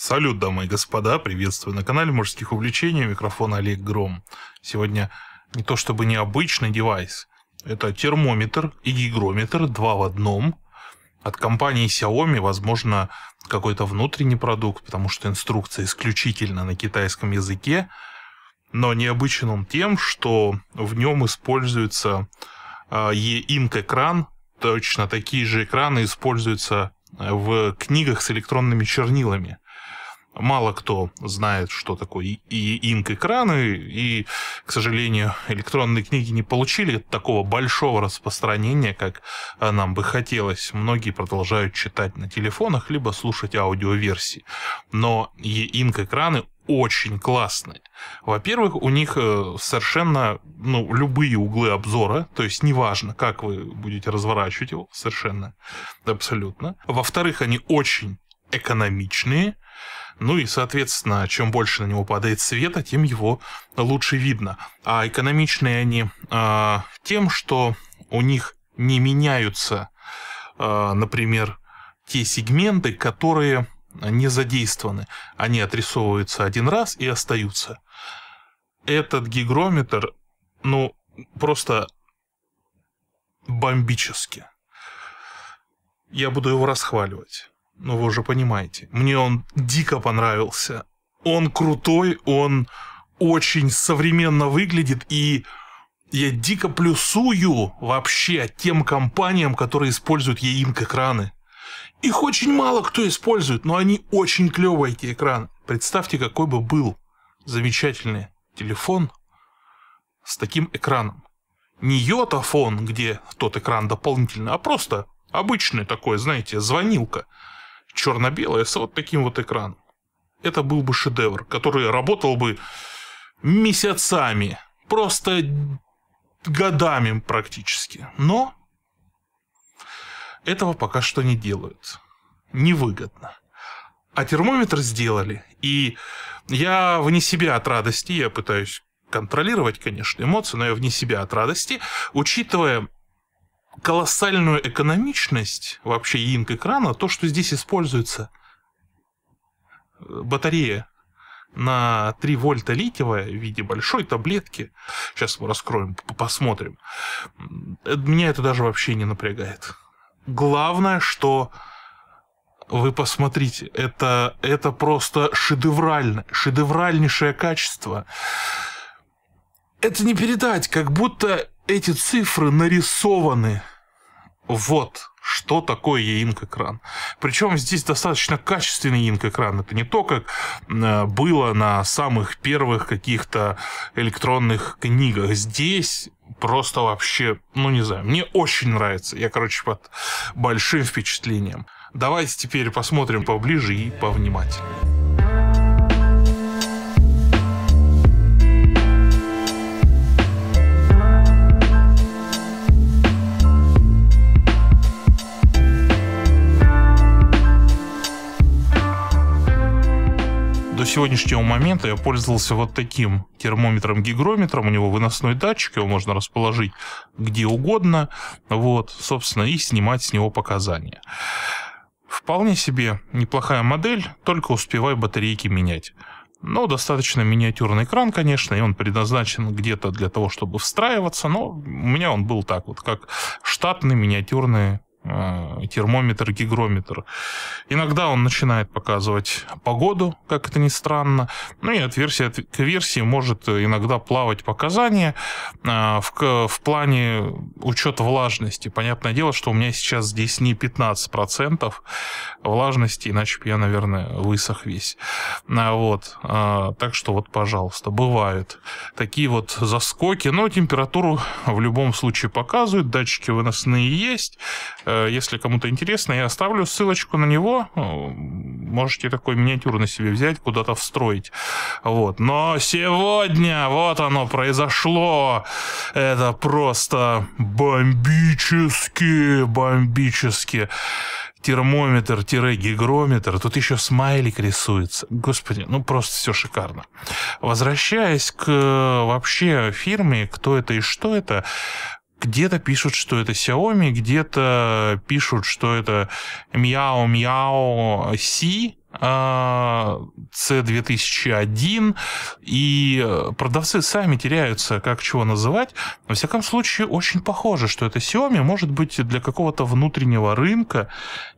Салют, дамы и господа, приветствую на канале Мужских увлечений, микрофон Олег Гром. Сегодня не то чтобы необычный девайс, это термометр и гигрометр, два в одном, от компании Xiaomi, возможно, какой-то внутренний продукт, потому что инструкция исключительно на китайском языке, но необычен он тем, что в нем используется E-Ink а, экран, точно такие же экраны используются э, в книгах с электронными чернилами – Мало кто знает, что такое и инк-экраны, и, к сожалению, электронные книги не получили такого большого распространения, как э, нам бы хотелось. Многие продолжают читать на телефонах, либо слушать аудиоверсии. Но и инк-экраны очень классные. Во-первых, у них э, совершенно ну, любые углы обзора, то есть неважно, как вы будете разворачивать его, совершенно, абсолютно. Во-вторых, они очень экономичные, ну и, соответственно, чем больше на него падает света, тем его лучше видно. А экономичные они э, тем, что у них не меняются, э, например, те сегменты, которые не задействованы. Они отрисовываются один раз и остаются. Этот гигрометр, ну, просто бомбически. Я буду его расхваливать. Ну, вы уже понимаете. Мне он дико понравился. Он крутой, он очень современно выглядит, и я дико плюсую вообще тем компаниям, которые используют EINC-экраны. Их очень мало кто использует, но они очень клевые, эти экраны. Представьте, какой бы был замечательный телефон с таким экраном. Не йотафон, где тот экран дополнительный, а просто обычный такой, знаете, звонилка – черно-белое с вот таким вот экраном. Это был бы шедевр, который работал бы месяцами, просто годами практически. Но этого пока что не делают. Невыгодно. А термометр сделали. И я вне себя от радости, я пытаюсь контролировать, конечно, эмоции, но я вне себя от радости, учитывая колоссальную экономичность вообще инк-экрана, то, что здесь используется э, батарея на 3 вольта литиевая в виде большой таблетки. Сейчас мы раскроем, посмотрим. Э, меня это даже вообще не напрягает. Главное, что вы посмотрите, это, это просто шедеврально, шедевральнейшее качество. Это не передать, как будто эти цифры нарисованы. Вот что такое EINC-экран. Причем здесь достаточно качественный EINC-экран. Это не то, как э, было на самых первых каких-то электронных книгах. Здесь просто вообще, ну не знаю, мне очень нравится. Я, короче, под большим впечатлением. Давайте теперь посмотрим поближе и повнимательнее. до сегодняшнего момента я пользовался вот таким термометром-гигрометром. У него выносной датчик, его можно расположить где угодно. Вот, собственно, и снимать с него показания. Вполне себе неплохая модель, только успевай батарейки менять. Но достаточно миниатюрный экран, конечно, и он предназначен где-то для того, чтобы встраиваться, но у меня он был так вот, как штатный миниатюрный Э, термометр, гигрометр. Иногда он начинает показывать погоду, как это ни странно. Ну и от версии от, к версии может иногда плавать показания э, в, в плане учета влажности. Понятное дело, что у меня сейчас здесь не 15% влажности, иначе бы я, наверное, высох весь. А вот. Э, так что вот, пожалуйста, бывают такие вот заскоки, но температуру в любом случае показывают, датчики выносные есть, Э, если кому-то интересно, я оставлю ссылочку на него. Э, можете такой на себе взять, куда-то встроить. Вот. Но сегодня вот оно произошло. Это просто бомбически, бомбически термометр-гигрометр, тут еще смайлик рисуется. Господи, ну просто все шикарно. Возвращаясь к вообще фирме, кто это и что это, где-то пишут, что это Xiaomi, где-то пишут, что это Miao Miao а, C, C2001, и э, продавцы сами теряются, как чего называть. Во всяком случае, очень похоже, что это Xiaomi, может быть, для какого-то внутреннего рынка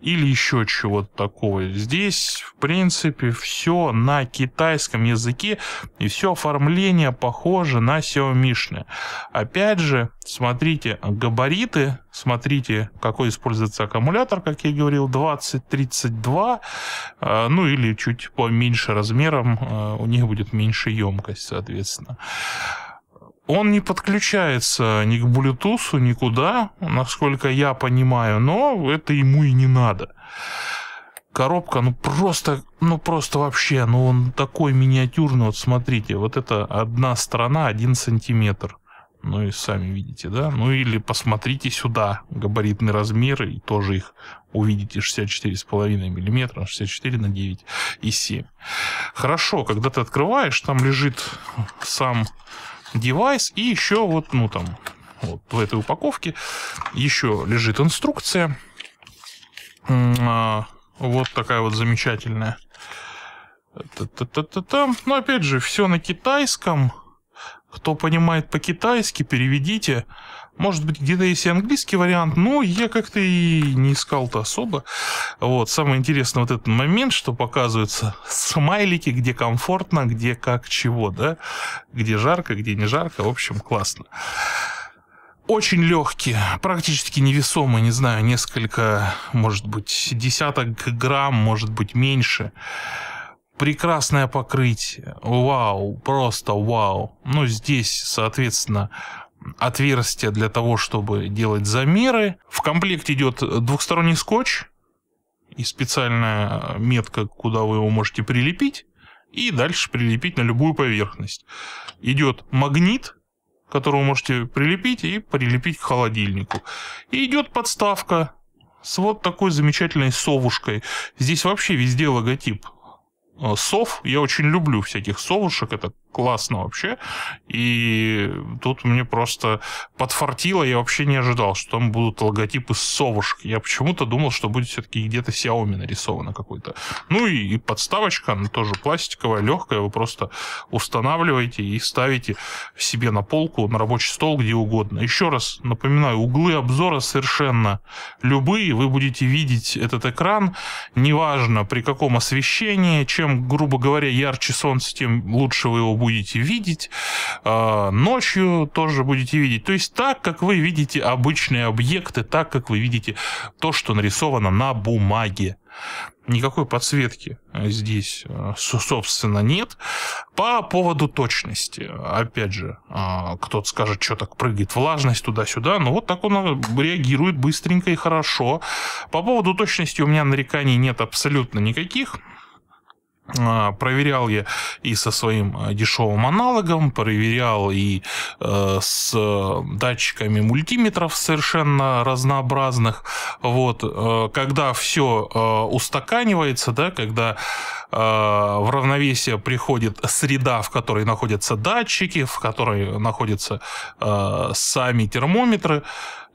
или еще чего-то такого. Здесь, в принципе, все на китайском языке, и все оформление похоже на Xiaomi. Опять же, Смотрите габариты, смотрите, какой используется аккумулятор, как я говорил, 20-32, э, ну или чуть поменьше размером, э, у них будет меньше емкость, соответственно. Он не подключается ни к Bluetooth, никуда, насколько я понимаю, но это ему и не надо. Коробка, ну просто, ну просто вообще, ну он такой миниатюрный, вот смотрите, вот это одна сторона, один сантиметр. Ну и сами видите, да? Ну или посмотрите сюда, габаритные размеры, и тоже их увидите 64,5 мм, 64 на 9 и 7. Хорошо, когда ты открываешь, там лежит сам девайс и еще вот, ну там, вот в этой упаковке еще лежит инструкция. А, вот такая вот замечательная. Та -та -та Но ну, опять же, все на китайском. Кто понимает по-китайски, переведите. Может быть, где-то есть и английский вариант, но я как-то и не искал-то особо. Вот, самое интересное вот этот момент, что показываются смайлики, где комфортно, где как чего, да, где жарко, где не жарко, в общем, классно. Очень легкие, практически невесомые, не знаю, несколько, может быть, десяток грамм, может быть, меньше прекрасное покрытие, вау, просто вау. Ну, здесь, соответственно, отверстие для того, чтобы делать замеры. В комплект идет двухсторонний скотч и специальная метка, куда вы его можете прилепить, и дальше прилепить на любую поверхность. Идет магнит, который вы можете прилепить и прилепить к холодильнику. И идет подставка с вот такой замечательной совушкой. Здесь вообще везде логотип Э, сов. Я очень люблю всяких совушек. Это классно вообще. И тут мне просто подфартило, я вообще не ожидал, что там будут логотипы совушек. Я почему-то думал, что будет все-таки где-то Xiaomi нарисовано какой-то. Ну и, и подставочка, она тоже пластиковая, легкая, вы просто устанавливаете и ставите себе на полку, на рабочий стол, где угодно. Еще раз напоминаю, углы обзора совершенно любые, вы будете видеть этот экран, неважно при каком освещении, чем, грубо говоря, ярче солнце, тем лучше вы его будете видеть, а, ночью тоже будете видеть. То есть так, как вы видите обычные объекты, так, как вы видите то, что нарисовано на бумаге. Никакой подсветки а, здесь, а, собственно, нет. По поводу точности, опять же, кто-то скажет, что так прыгает влажность туда-сюда, но ну, вот так он реагирует быстренько и хорошо. По поводу точности у меня нареканий нет абсолютно никаких. А, проверял я и со своим а, дешевым аналогом, проверял и э, с э, датчиками мультиметров совершенно разнообразных. Вот, э, когда все устаканивается, да, когда в равновесие приходит среда, в которой находятся датчики, в которой находятся сами термометры,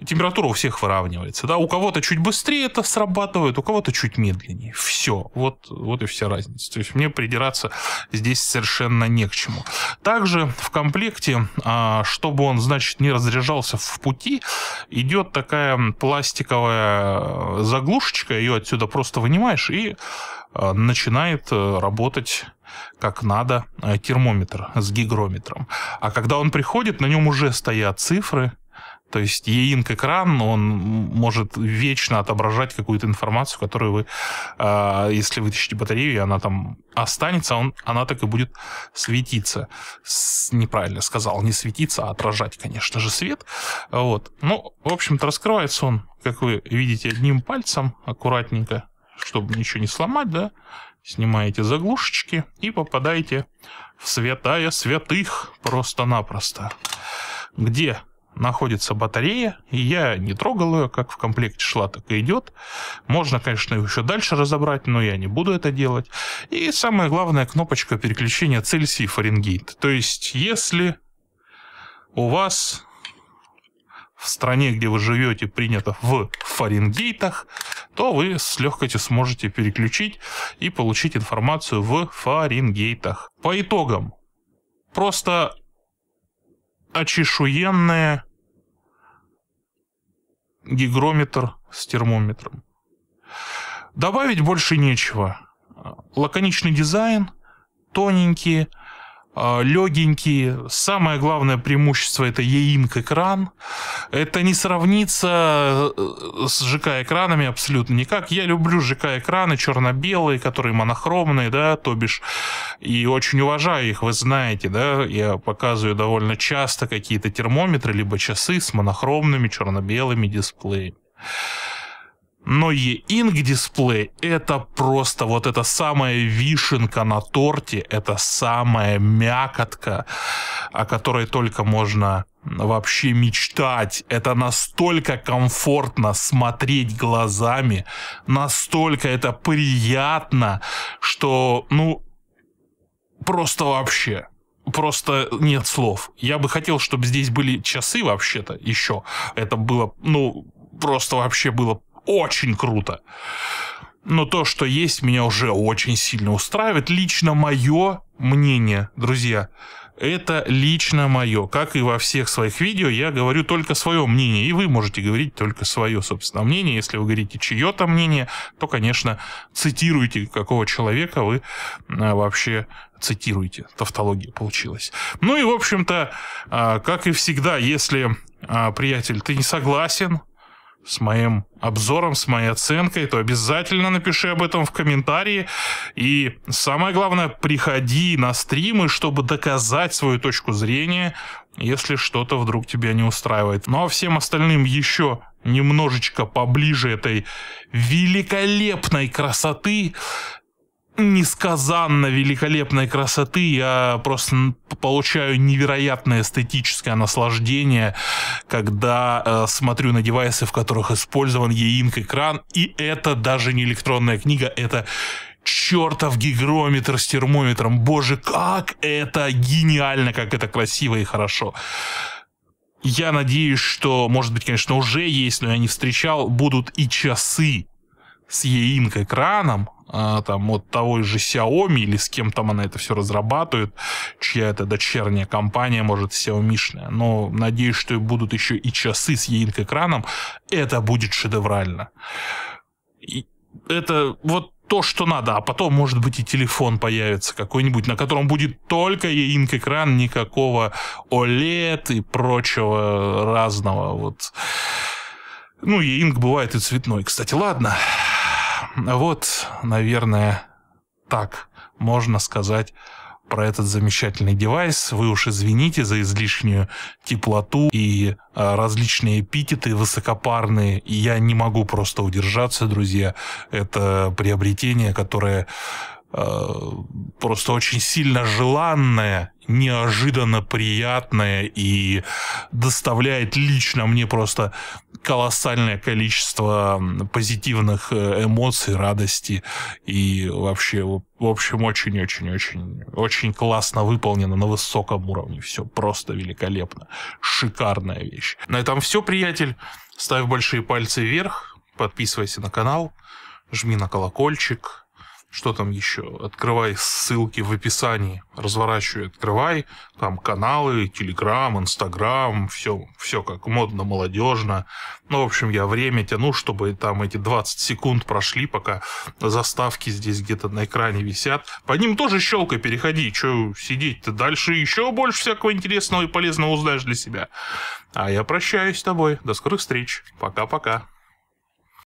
температура у всех выравнивается. Да? У кого-то чуть быстрее это срабатывает, у кого-то чуть медленнее. Все. Вот, вот и вся разница. То есть мне придираться здесь совершенно не к чему. Также в комплекте, а, чтобы он, значит, не разряжался в пути, идет такая пластиковая э, заглушечка, ее отсюда просто вынимаешь и э, начинает э, работать как надо термометр с гигрометром. А когда он приходит, на нем уже стоят цифры, то есть еинк экран, он может вечно отображать какую-то информацию, которую вы, э, если вытащите батарею, и она там останется, он, она так и будет светиться. С, неправильно сказал, не светиться, а отражать, конечно же, свет. Вот. Ну, в общем-то, раскрывается он, как вы видите, одним пальцем, аккуратненько, чтобы ничего не сломать, да. Снимаете заглушечки и попадаете в святая святых просто-напросто. Где находится батарея, и я не трогал ее, как в комплекте шла, так и идет. Можно, конечно, ее еще дальше разобрать, но я не буду это делать. И самая главная кнопочка переключения Цельсий Фаренгейт. То есть, если у вас в стране, где вы живете, принято в Фаренгейтах, то вы с легкостью сможете переключить и получить информацию в Фаренгейтах. По итогам, просто очешуенные гигрометр с термометром. Добавить больше нечего. Лаконичный дизайн, тоненькие, Э, легенький. Самое главное преимущество это EIMC экран. Это не сравнится э, с ЖК экранами абсолютно никак. Я люблю ЖК экраны черно-белые, которые монохромные, да, то бишь, и очень уважаю их, вы знаете, да, я показываю довольно часто какие-то термометры, либо часы с монохромными черно-белыми дисплеями. Но E-Ink дисплей это просто вот эта самая вишенка на торте, это самая мякотка, о которой только можно вообще мечтать. Это настолько комфортно смотреть глазами, настолько это приятно, что, ну, просто вообще просто нет слов. Я бы хотел, чтобы здесь были часы вообще-то еще. Это было, ну, просто вообще было очень круто. Но то, что есть, меня уже очень сильно устраивает. Лично мое мнение, друзья, это лично мое. Как и во всех своих видео, я говорю только свое мнение. И вы можете говорить только свое, собственно, мнение. Если вы говорите чье-то мнение, то, конечно, цитируйте, какого человека вы а, вообще цитируете. Тавтология получилась. Ну и, в общем-то, а, как и всегда, если, а, приятель, ты не согласен, с моим обзором, с моей оценкой, то обязательно напиши об этом в комментарии. И самое главное, приходи на стримы, чтобы доказать свою точку зрения, если что-то вдруг тебя не устраивает. Ну а всем остальным еще немножечко поближе этой великолепной красоты несказанно великолепной красоты. Я просто получаю невероятное эстетическое наслаждение, когда э, смотрю на девайсы, в которых использован еинк экран. И это даже не электронная книга, это чертов гигрометр с термометром. Боже, как это гениально, как это красиво и хорошо. Я надеюсь, что, может быть, конечно, уже есть, но я не встречал, будут и часы с еинк экраном а, там от того же Xiaomi или с кем там она это все разрабатывает, чья это дочерняя компания, может, Xiaomi-шная. Но надеюсь, что будут еще и часы с еинк экраном. Это будет шедеврально. И это вот то, что надо, а потом, может быть, и телефон появится какой-нибудь, на котором будет только еинк экран, никакого OLED и прочего разного. Вот. Ну, еинк бывает и цветной. Кстати, ладно. Вот, наверное, так можно сказать про этот замечательный девайс. Вы уж извините за излишнюю теплоту и а, различные эпитеты высокопарные. Я не могу просто удержаться, друзья. Это приобретение, которое а, просто очень сильно желанное, неожиданно приятное и доставляет лично мне просто колоссальное количество позитивных э, эмоций, радости и вообще, в общем, очень-очень-очень очень классно выполнено на высоком уровне. Все просто великолепно. Шикарная вещь. На этом все, приятель. Ставь большие пальцы вверх, подписывайся на канал, жми на колокольчик, что там еще, открывай ссылки в описании, разворачивай, открывай, там каналы, Телеграм, Инстаграм, все, все как модно, молодежно. Ну, в общем, я время тяну, чтобы там эти 20 секунд прошли, пока заставки здесь где-то на экране висят. По ним тоже щелкай, переходи, что сидеть-то дальше еще больше всякого интересного и полезного узнаешь для себя. А я прощаюсь с тобой, до скорых встреч, пока-пока.